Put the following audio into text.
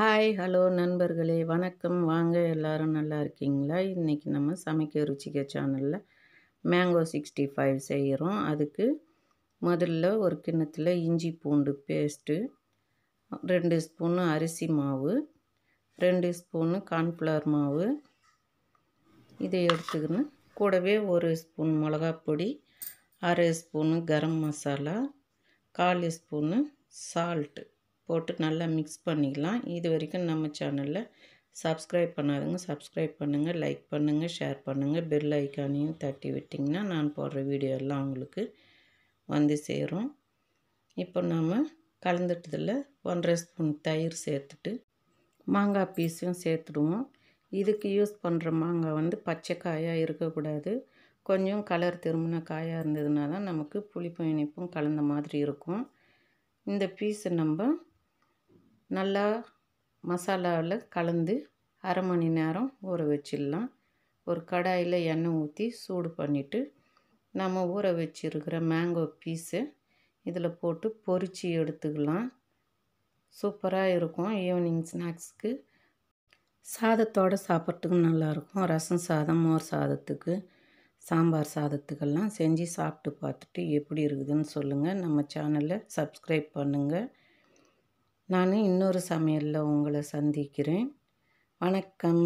hi hello நண்பர்களே வணக்கம் வாங்க எல்லோரும் நல்லா இருக்கீங்களா இன்றைக்கி நம்ம சமைக்க ருச்சிக்க சேனலில் மேங்கோ சிக்ஸ்டி ஃபைவ் செய்கிறோம் அதுக்கு முதல்ல ஒரு கிண்ணத்தில் இஞ்சி பூண்டு பேஸ்ட்டு ரெண்டு ஸ்பூனு அரிசி மாவு ரெண்டு ஸ்பூனு கார்ன்ஃப்ளவர் மாவு இதை எடுத்துக்கின்னு கூடவே ஒரு ஸ்பூன் மிளகாப்பொடி அரை ஸ்பூனு கரம் மசாலா கால் ஸ்பூனு சால்ட்டு போட்டு நல்லா மிக்ஸ் பண்ணிக்கலாம் இது வரைக்கும் நம்ம சேனலில் சப்ஸ்கிரைப் பண்ணாதுங்க சப்ஸ்கிரைப் பண்ணுங்கள் லைக் பண்ணுங்கள் ஷேர் பண்ணுங்கள் பெல் ஐக்கானையும் தட்டி விட்டிங்கன்னா நான் போடுற வீடியோ எல்லாம் உங்களுக்கு வந்து சேரும் இப்போ நாம் கலந்துட்டதில் ஒன்றரை ஸ்பூன் தயிர் சேர்த்துட்டு மாங்காய் பீஸும் சேர்த்துடுவோம் இதுக்கு யூஸ் பண்ணுற மாங்காய் வந்து பச்சை காயாக இருக்கக்கூடாது கொஞ்சம் கலர் திரும்பின காயாக இருந்ததுனா தான் நமக்கு புளிப்பு இனிப்பும் கலந்த மாதிரி இருக்கும் இந்த பீஸை நம்ம நல்லா மசாலாவில் கலந்து அரை மணி நேரம் ஊற வச்சிடலாம் ஒரு கடாயில் எண்ணெய் ஊற்றி சூடு பண்ணிவிட்டு நம்ம ஊற வச்சுருக்கிற மேங்கோ பீஸு இதில் போட்டு பொறிச்சு எடுத்துக்கலாம் சூப்பராக இருக்கும் ஈவினிங் ஸ்நாக்ஸ்க்கு சாதத்தோடு சாப்பிட்றதுக்கு நல்லாயிருக்கும் ரசம் சாதம் மோர் சாதத்துக்கு சாம்பார் சாதத்துக்கெல்லாம் செஞ்சு சாப்பிட்டு பார்த்துட்டு எப்படி இருக்குதுன்னு சொல்லுங்கள் நம்ம சேனலை சப்ஸ்கிரைப் பண்ணுங்கள் நான் இன்னொரு சமையலில் உங்களை சந்திக்கிறேன் வணக்கம்